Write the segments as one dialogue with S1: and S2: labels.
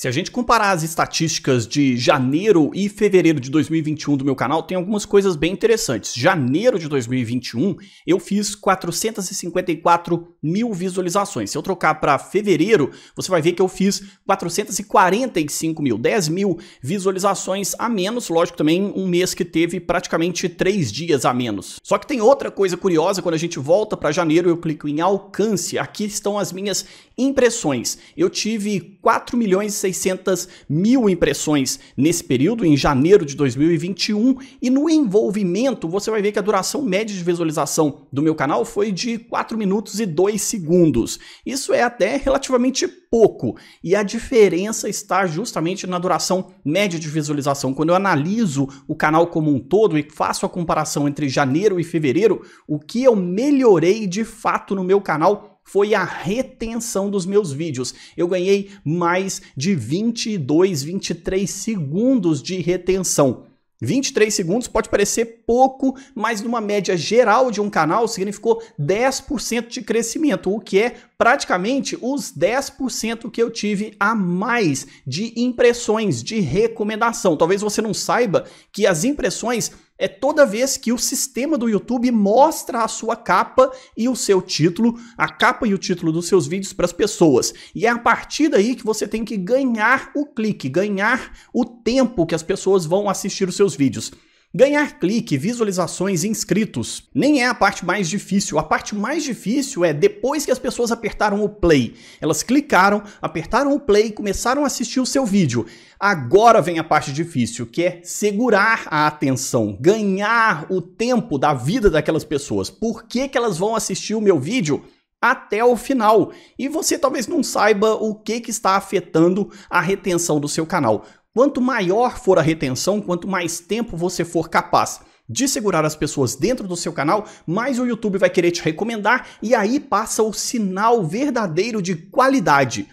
S1: Se a gente comparar as estatísticas de janeiro e fevereiro de 2021 do meu canal, tem algumas coisas bem interessantes. Janeiro de 2021, eu fiz 454 mil visualizações. Se eu trocar para fevereiro, você vai ver que eu fiz 445 mil, 10 mil visualizações a menos. Lógico, também um mês que teve praticamente 3 dias a menos. Só que tem outra coisa curiosa, quando a gente volta para janeiro, eu clico em alcance. Aqui estão as minhas impressões. Eu tive 4 milhões e 600 mil impressões nesse período, em janeiro de 2021, e no envolvimento você vai ver que a duração média de visualização do meu canal foi de 4 minutos e 2 segundos. Isso é até relativamente pouco, e a diferença está justamente na duração média de visualização. Quando eu analiso o canal como um todo e faço a comparação entre janeiro e fevereiro, o que eu melhorei de fato no meu canal foi a retenção dos meus vídeos. Eu ganhei mais de 22, 23 segundos de retenção. 23 segundos pode parecer pouco, mas numa média geral de um canal significou 10% de crescimento, o que é praticamente os 10% que eu tive a mais de impressões, de recomendação. Talvez você não saiba que as impressões é toda vez que o sistema do YouTube mostra a sua capa e o seu título, a capa e o título dos seus vídeos para as pessoas. E é a partir daí que você tem que ganhar o clique, ganhar o tempo que as pessoas vão assistir os seus vídeos. Ganhar clique, visualizações e inscritos nem é a parte mais difícil. A parte mais difícil é depois que as pessoas apertaram o play. Elas clicaram, apertaram o play e começaram a assistir o seu vídeo. Agora vem a parte difícil, que é segurar a atenção, ganhar o tempo da vida daquelas pessoas. Por que, que elas vão assistir o meu vídeo? até o final. E você talvez não saiba o que, que está afetando a retenção do seu canal. Quanto maior for a retenção, quanto mais tempo você for capaz de segurar as pessoas dentro do seu canal, mais o YouTube vai querer te recomendar e aí passa o sinal verdadeiro de qualidade.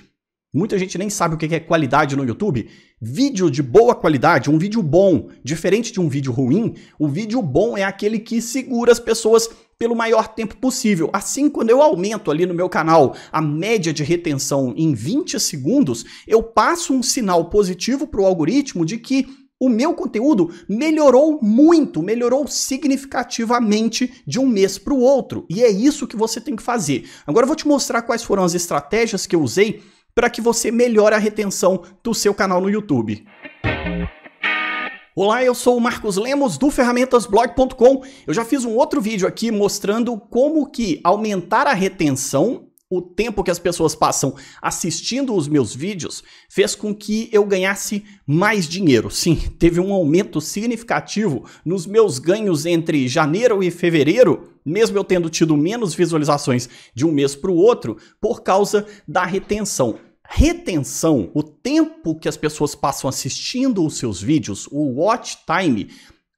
S1: Muita gente nem sabe o que é qualidade no YouTube. Vídeo de boa qualidade, um vídeo bom, diferente de um vídeo ruim, o vídeo bom é aquele que segura as pessoas pelo maior tempo possível. Assim, quando eu aumento ali no meu canal a média de retenção em 20 segundos, eu passo um sinal positivo para o algoritmo de que o meu conteúdo melhorou muito, melhorou significativamente de um mês para o outro. E é isso que você tem que fazer. Agora eu vou te mostrar quais foram as estratégias que eu usei para que você melhore a retenção do seu canal no YouTube. Olá, eu sou o Marcos Lemos do ferramentasblog.com. Eu já fiz um outro vídeo aqui mostrando como que aumentar a retenção, o tempo que as pessoas passam assistindo os meus vídeos, fez com que eu ganhasse mais dinheiro. Sim, teve um aumento significativo nos meus ganhos entre janeiro e fevereiro mesmo eu tendo tido menos visualizações de um mês para o outro, por causa da retenção retenção, o tempo que as pessoas passam assistindo os seus vídeos, o watch time,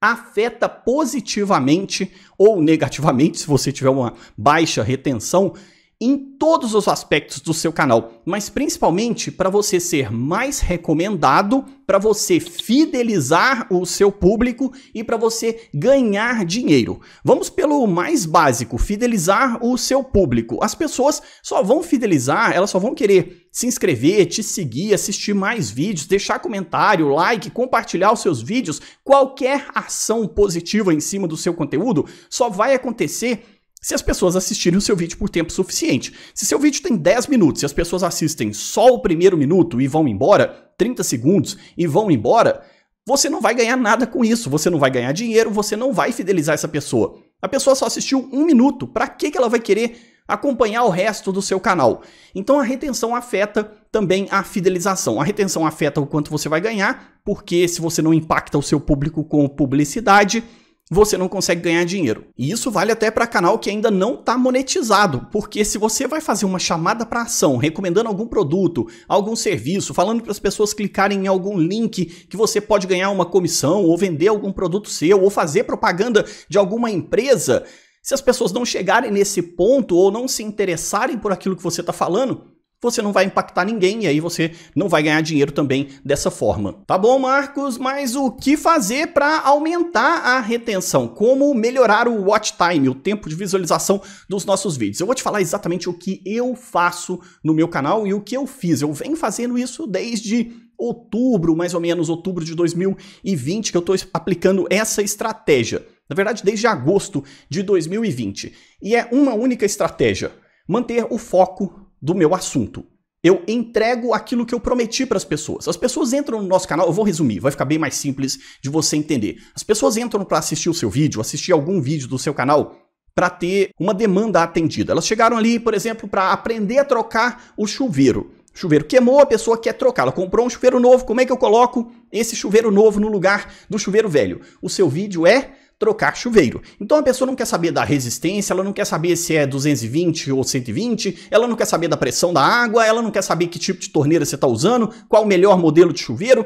S1: afeta positivamente ou negativamente, se você tiver uma baixa retenção, em todos os aspectos do seu canal, mas principalmente para você ser mais recomendado, para você fidelizar o seu público e para você ganhar dinheiro. Vamos pelo mais básico, fidelizar o seu público. As pessoas só vão fidelizar, elas só vão querer se inscrever, te seguir, assistir mais vídeos, deixar comentário, like, compartilhar os seus vídeos, qualquer ação positiva em cima do seu conteúdo só vai acontecer se as pessoas assistirem o seu vídeo por tempo suficiente. Se seu vídeo tem 10 minutos e as pessoas assistem só o primeiro minuto e vão embora, 30 segundos e vão embora, você não vai ganhar nada com isso, você não vai ganhar dinheiro, você não vai fidelizar essa pessoa. A pessoa só assistiu um minuto, para que ela vai querer acompanhar o resto do seu canal? Então a retenção afeta também a fidelização. A retenção afeta o quanto você vai ganhar, porque se você não impacta o seu público com publicidade, você não consegue ganhar dinheiro. E isso vale até para canal que ainda não está monetizado, porque se você vai fazer uma chamada para ação, recomendando algum produto, algum serviço, falando para as pessoas clicarem em algum link que você pode ganhar uma comissão ou vender algum produto seu ou fazer propaganda de alguma empresa, se as pessoas não chegarem nesse ponto ou não se interessarem por aquilo que você está falando, você não vai impactar ninguém e aí você não vai ganhar dinheiro também dessa forma. Tá bom, Marcos, mas o que fazer para aumentar a retenção? Como melhorar o watch time, o tempo de visualização dos nossos vídeos? Eu vou te falar exatamente o que eu faço no meu canal e o que eu fiz. Eu venho fazendo isso desde outubro, mais ou menos, outubro de 2020, que eu estou aplicando essa estratégia. Na verdade, desde agosto de 2020. E é uma única estratégia: manter o foco do meu assunto. Eu entrego aquilo que eu prometi para as pessoas. As pessoas entram no nosso canal, eu vou resumir, vai ficar bem mais simples de você entender. As pessoas entram para assistir o seu vídeo, assistir algum vídeo do seu canal para ter uma demanda atendida. Elas chegaram ali, por exemplo, para aprender a trocar o chuveiro. O chuveiro queimou, a pessoa quer trocar. Ela comprou um chuveiro novo. Como é que eu coloco esse chuveiro novo no lugar do chuveiro velho? O seu vídeo é trocar chuveiro. Então a pessoa não quer saber da resistência, ela não quer saber se é 220 ou 120, ela não quer saber da pressão da água, ela não quer saber que tipo de torneira você está usando, qual o melhor modelo de chuveiro.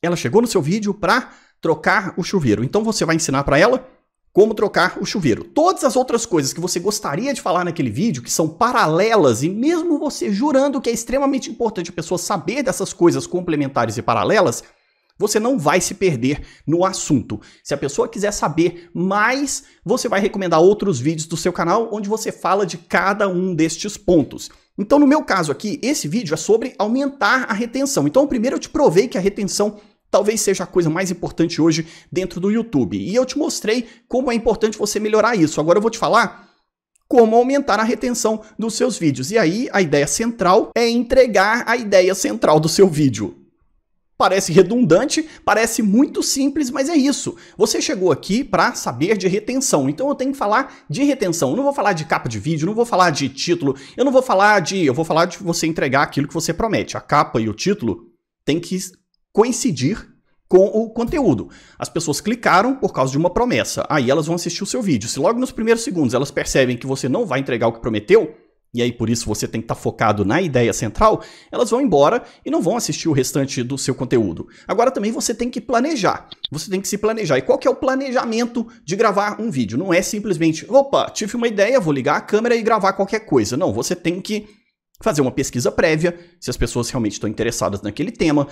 S1: Ela chegou no seu vídeo para trocar o chuveiro. Então você vai ensinar para ela como trocar o chuveiro. Todas as outras coisas que você gostaria de falar naquele vídeo, que são paralelas, e mesmo você jurando que é extremamente importante a pessoa saber dessas coisas complementares e paralelas, você não vai se perder no assunto. Se a pessoa quiser saber mais, você vai recomendar outros vídeos do seu canal onde você fala de cada um destes pontos. Então, no meu caso aqui, esse vídeo é sobre aumentar a retenção. Então, primeiro eu te provei que a retenção talvez seja a coisa mais importante hoje dentro do YouTube. E eu te mostrei como é importante você melhorar isso. Agora eu vou te falar como aumentar a retenção dos seus vídeos. E aí a ideia central é entregar a ideia central do seu vídeo. Parece redundante, parece muito simples, mas é isso. Você chegou aqui para saber de retenção, então eu tenho que falar de retenção. Eu não vou falar de capa de vídeo, não vou falar de título, eu não vou falar de. Eu vou falar de você entregar aquilo que você promete. A capa e o título tem que coincidir com o conteúdo. As pessoas clicaram por causa de uma promessa, aí elas vão assistir o seu vídeo. Se logo nos primeiros segundos elas percebem que você não vai entregar o que prometeu, e aí por isso você tem que estar tá focado na ideia central, elas vão embora e não vão assistir o restante do seu conteúdo. Agora também você tem que planejar. Você tem que se planejar. E qual que é o planejamento de gravar um vídeo? Não é simplesmente, opa, tive uma ideia, vou ligar a câmera e gravar qualquer coisa. Não, você tem que fazer uma pesquisa prévia, se as pessoas realmente estão interessadas naquele tema,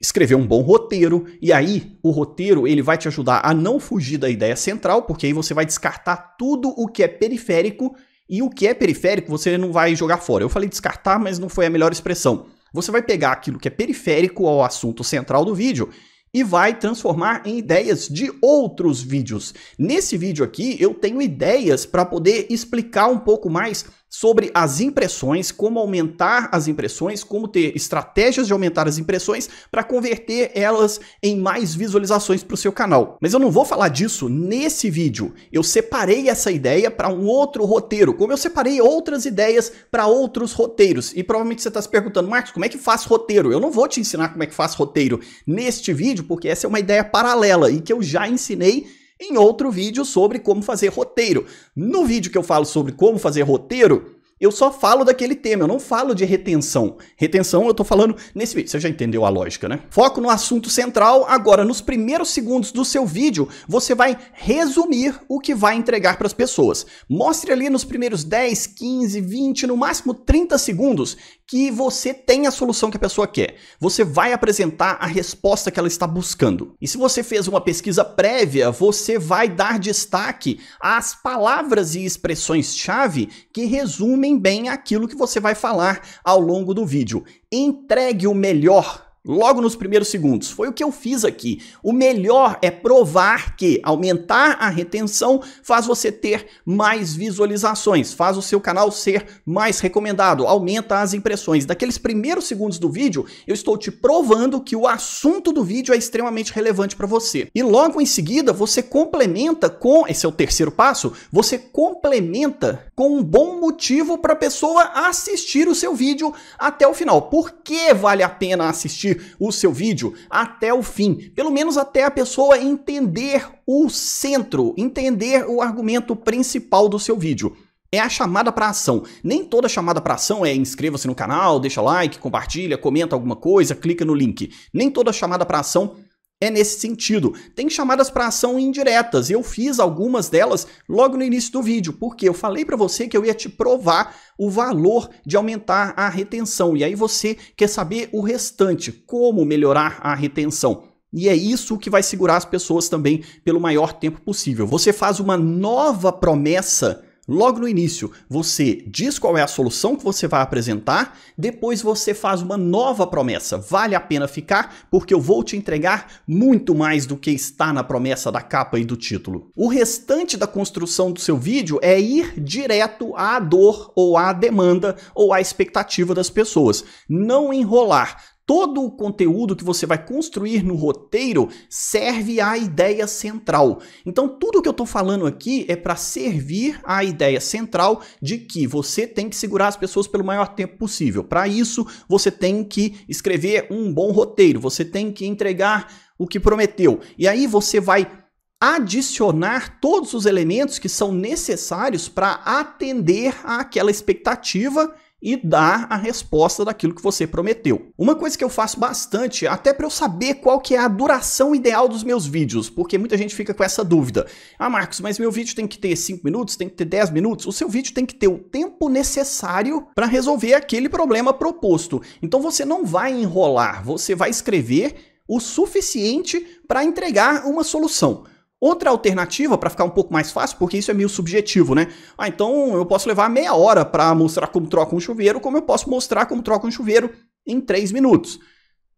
S1: escrever um bom roteiro e aí o roteiro ele vai te ajudar a não fugir da ideia central, porque aí você vai descartar tudo o que é periférico e o que é periférico, você não vai jogar fora. Eu falei descartar, mas não foi a melhor expressão. Você vai pegar aquilo que é periférico ao assunto central do vídeo e vai transformar em ideias de outros vídeos. Nesse vídeo aqui, eu tenho ideias para poder explicar um pouco mais sobre as impressões, como aumentar as impressões, como ter estratégias de aumentar as impressões para converter elas em mais visualizações para o seu canal. Mas eu não vou falar disso nesse vídeo. Eu separei essa ideia para um outro roteiro, como eu separei outras ideias para outros roteiros. E provavelmente você está se perguntando, Marcos, como é que faz roteiro? Eu não vou te ensinar como é que faz roteiro neste vídeo, porque essa é uma ideia paralela e que eu já ensinei em outro vídeo sobre como fazer roteiro. No vídeo que eu falo sobre como fazer roteiro, eu só falo daquele tema, eu não falo de retenção. Retenção eu tô falando nesse vídeo, você já entendeu a lógica, né? Foco no assunto central, agora nos primeiros segundos do seu vídeo, você vai resumir o que vai entregar para as pessoas. Mostre ali nos primeiros 10, 15, 20, no máximo 30 segundos que você tem a solução que a pessoa quer. Você vai apresentar a resposta que ela está buscando. E se você fez uma pesquisa prévia, você vai dar destaque às palavras e expressões-chave que resumem bem aquilo que você vai falar ao longo do vídeo. Entregue o melhor logo nos primeiros segundos. Foi o que eu fiz aqui. O melhor é provar que aumentar a retenção faz você ter mais visualizações, faz o seu canal ser mais recomendado, aumenta as impressões. Daqueles primeiros segundos do vídeo, eu estou te provando que o assunto do vídeo é extremamente relevante para você. E logo em seguida, você complementa com, esse é o terceiro passo, você complementa com um bom motivo para a pessoa assistir o seu vídeo até o final. Por que vale a pena assistir o seu vídeo até o fim, pelo menos até a pessoa entender o centro, entender o argumento principal do seu vídeo. É a chamada para ação. Nem toda chamada para ação é inscreva-se no canal, deixa like, compartilha, comenta alguma coisa, clica no link. Nem toda chamada para ação é nesse sentido. Tem chamadas para ação indiretas e eu fiz algumas delas logo no início do vídeo, porque eu falei para você que eu ia te provar o valor de aumentar a retenção e aí você quer saber o restante, como melhorar a retenção. E é isso que vai segurar as pessoas também pelo maior tempo possível. Você faz uma nova promessa Logo no início, você diz qual é a solução que você vai apresentar, depois você faz uma nova promessa. Vale a pena ficar, porque eu vou te entregar muito mais do que está na promessa da capa e do título. O restante da construção do seu vídeo é ir direto à dor ou à demanda ou à expectativa das pessoas. Não enrolar, Todo o conteúdo que você vai construir no roteiro serve à ideia central. Então, tudo que eu estou falando aqui é para servir à ideia central de que você tem que segurar as pessoas pelo maior tempo possível. Para isso, você tem que escrever um bom roteiro, você tem que entregar o que prometeu. E aí você vai adicionar todos os elementos que são necessários para atender àquela expectativa e dar a resposta daquilo que você prometeu. Uma coisa que eu faço bastante, até para eu saber qual que é a duração ideal dos meus vídeos, porque muita gente fica com essa dúvida. Ah, Marcos, mas meu vídeo tem que ter 5 minutos, tem que ter 10 minutos. O seu vídeo tem que ter o tempo necessário para resolver aquele problema proposto. Então você não vai enrolar, você vai escrever o suficiente para entregar uma solução. Outra alternativa, para ficar um pouco mais fácil, porque isso é meio subjetivo, né? Ah, então eu posso levar meia hora para mostrar como troca um chuveiro, como eu posso mostrar como troca um chuveiro em três minutos.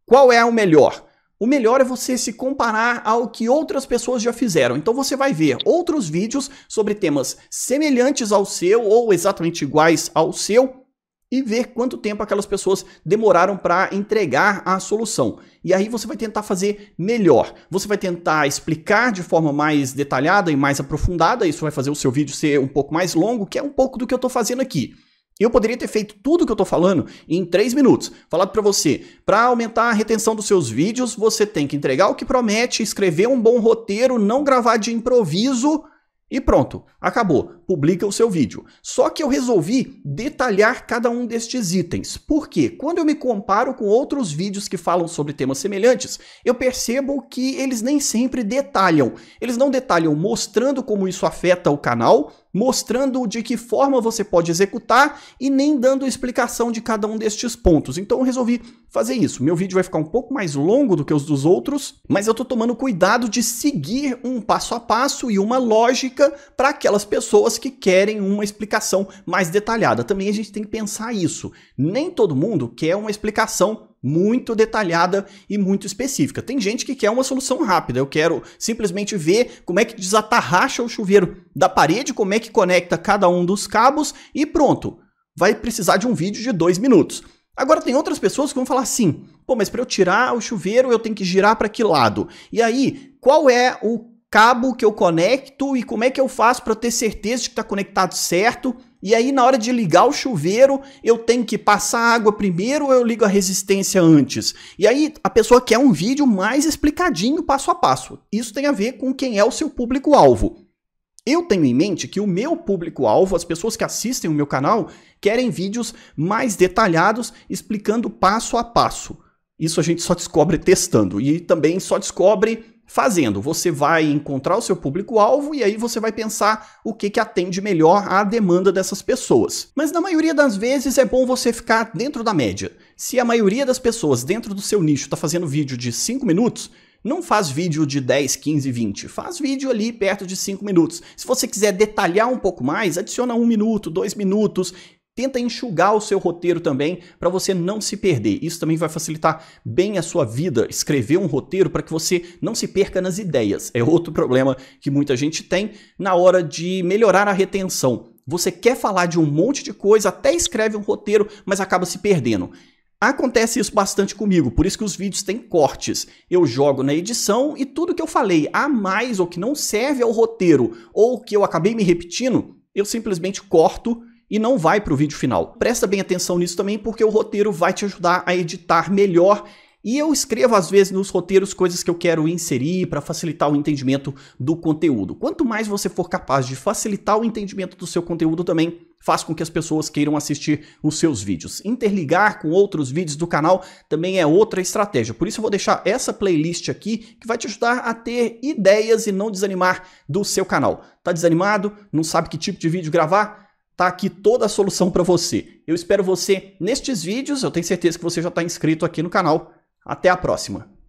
S1: Qual é o melhor? O melhor é você se comparar ao que outras pessoas já fizeram. Então você vai ver outros vídeos sobre temas semelhantes ao seu ou exatamente iguais ao seu e ver quanto tempo aquelas pessoas demoraram para entregar a solução. E aí você vai tentar fazer melhor. Você vai tentar explicar de forma mais detalhada e mais aprofundada. Isso vai fazer o seu vídeo ser um pouco mais longo, que é um pouco do que eu estou fazendo aqui. Eu poderia ter feito tudo o que eu estou falando em três minutos. Falado para você, para aumentar a retenção dos seus vídeos, você tem que entregar o que promete, escrever um bom roteiro, não gravar de improviso e pronto, acabou. Publica o seu vídeo. Só que eu resolvi detalhar cada um destes itens. Porque quando eu me comparo com outros vídeos que falam sobre temas semelhantes, eu percebo que eles nem sempre detalham. Eles não detalham mostrando como isso afeta o canal, mostrando de que forma você pode executar e nem dando explicação de cada um destes pontos. Então eu resolvi fazer isso. Meu vídeo vai ficar um pouco mais longo do que os dos outros, mas eu estou tomando cuidado de seguir um passo a passo e uma lógica para aquelas pessoas que querem uma explicação mais detalhada. Também a gente tem que pensar isso. Nem todo mundo quer uma explicação muito detalhada e muito específica. Tem gente que quer uma solução rápida. Eu quero simplesmente ver como é que desatarracha o chuveiro da parede, como é que conecta cada um dos cabos e pronto. Vai precisar de um vídeo de dois minutos. Agora tem outras pessoas que vão falar assim: pô, mas para eu tirar o chuveiro eu tenho que girar para que lado? E aí, qual é o cabo que eu conecto e como é que eu faço para ter certeza de que está conectado certo? E aí, na hora de ligar o chuveiro, eu tenho que passar água primeiro ou eu ligo a resistência antes? E aí, a pessoa quer um vídeo mais explicadinho, passo a passo. Isso tem a ver com quem é o seu público-alvo. Eu tenho em mente que o meu público-alvo, as pessoas que assistem o meu canal, querem vídeos mais detalhados explicando passo a passo. Isso a gente só descobre testando e também só descobre fazendo. Você vai encontrar o seu público-alvo e aí você vai pensar o que, que atende melhor à demanda dessas pessoas. Mas na maioria das vezes é bom você ficar dentro da média. Se a maioria das pessoas dentro do seu nicho está fazendo vídeo de 5 minutos, não faz vídeo de 10, 15, 20. Faz vídeo ali perto de 5 minutos. Se você quiser detalhar um pouco mais, adiciona 1 um minuto, 2 minutos tenta enxugar o seu roteiro também para você não se perder. Isso também vai facilitar bem a sua vida, escrever um roteiro para que você não se perca nas ideias. É outro problema que muita gente tem na hora de melhorar a retenção. Você quer falar de um monte de coisa, até escreve um roteiro, mas acaba se perdendo. Acontece isso bastante comigo, por isso que os vídeos têm cortes. Eu jogo na edição e tudo que eu falei a mais ou que não serve ao roteiro ou que eu acabei me repetindo, eu simplesmente corto e não vai para o vídeo final. Presta bem atenção nisso também, porque o roteiro vai te ajudar a editar melhor e eu escrevo às vezes nos roteiros coisas que eu quero inserir para facilitar o entendimento do conteúdo. Quanto mais você for capaz de facilitar o entendimento do seu conteúdo também, faz com que as pessoas queiram assistir os seus vídeos. Interligar com outros vídeos do canal também é outra estratégia. Por isso eu vou deixar essa playlist aqui que vai te ajudar a ter ideias e não desanimar do seu canal. Tá desanimado? Não sabe que tipo de vídeo gravar? tá aqui toda a solução para você. Eu espero você nestes vídeos, eu tenho certeza que você já está inscrito aqui no canal. Até a próxima!